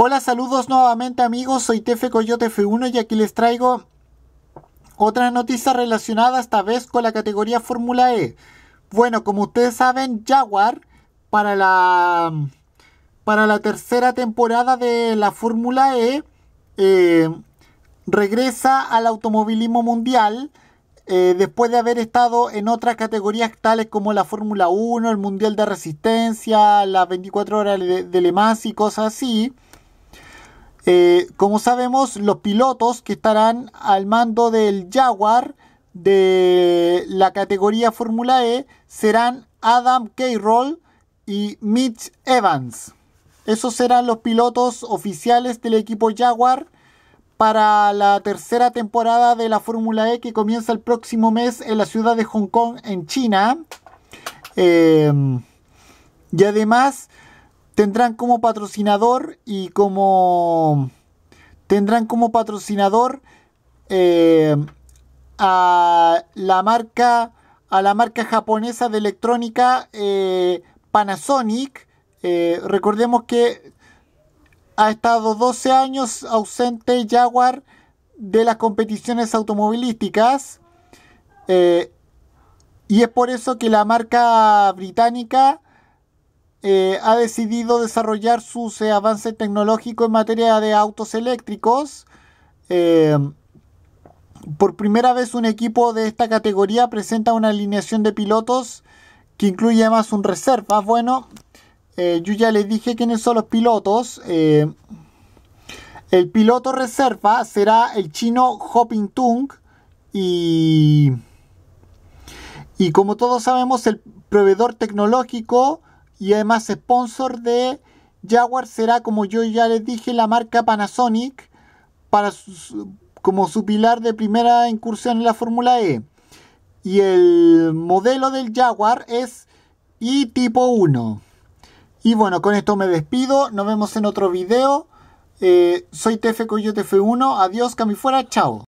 Hola, saludos nuevamente amigos, soy Tefe Coyote F1 y aquí les traigo otras noticias relacionadas esta vez con la categoría Fórmula E. Bueno, como ustedes saben, Jaguar para la para la tercera temporada de la Fórmula E eh, regresa al automovilismo mundial eh, después de haber estado en otras categorías tales como la Fórmula 1, el Mundial de Resistencia, las 24 horas de, de Le Mans y cosas así. Eh, como sabemos, los pilotos que estarán al mando del Jaguar de la categoría Fórmula E serán Adam Cayrol y Mitch Evans. Esos serán los pilotos oficiales del equipo Jaguar para la tercera temporada de la Fórmula E que comienza el próximo mes en la ciudad de Hong Kong, en China. Em, y además tendrán como patrocinador y como tendrán como patrocinador eh, a la marca a la marca japonesa de electrónica eh, Panasonic eh, recordemos que ha estado 12 años ausente Jaguar de las competiciones automovilísticas y es por eso que la marca británica eh, ha decidido desarrollar sus eh, avance avances tecnológicos en materia de autos eléctricos. Eh, por primera vez un equipo de esta categoría presenta una alineación de pilotos que incluye además un reserva. Bueno, yo ya les dije quiénes son los pilotos. el piloto reserva será el chino Hopping Tung y... Y como todos sabemos, el proveedor tecnológico y además sponsor de Jaguar será, como yo ya les dije, la marca Panasonic para como su pilar de primera incursión en la Fórmula E. Y el modelo del Jaguar es I tipo 1. Y bueno, con esto me despido. Nos vemos en otro video. Eh, soy TF Coyote F1. Adiós, cami fuera. Chao.